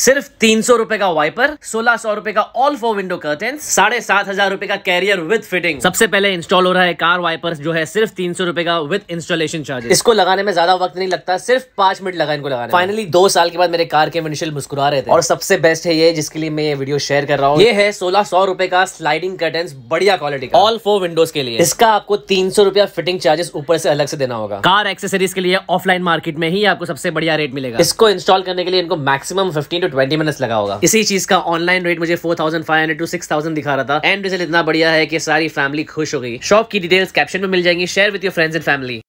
सिर्फ तीन सौ रुपए का वाइपर सोलह सौ रुपए का ऑल फोर विंडो कर्टन साढ़े सात हजार रुपए का कैरियर विद फिटिंग सबसे पहले इंस्टॉल हो रहा है कार वाइपर जो है सिर्फ तीन सौ रुपए का विद इंस्टॉलेशन चार्जेस इसको लगाने में ज्यादा वक्त नहीं लगता सिर्फ पांच मिनट लगा इनको लगाने फाइनली दो साल के बाद मेरे कार के विनिशियल मुस्कुरा रहे थे और सबसे बेस्ट है ये जिसके लिए मैं ये वीडियो शेयर कर रहा हूँ ये है सोलह सौ रुपए का स्लाइडिंग कर्टन बढ़िया क्वालिटी का ऑल फोर विंडोज के लिए इसका आपको तीन सौ रुपया फिटिंग चार्जेस ऊपर से अलग से देना होगा कार एक्सेसरीज के लिए ऑफलाइन मार्केट में ही आपको सबसे बढ़िया रेट मिलेगा इसको इंस्टॉल करने के लिए इनको maximum fifteen to twenty minute लगा होगा इसी चीज का ऑनलाइन रेट मुझे four thousand five hundred to six thousand दिखा रहा था एंड रिजल्ट इतना बढ़िया है कि सारी फैमिली खुश हो गई शॉप की डिटेल्स कैप्शन में मिल जाएंगी share with your friends and family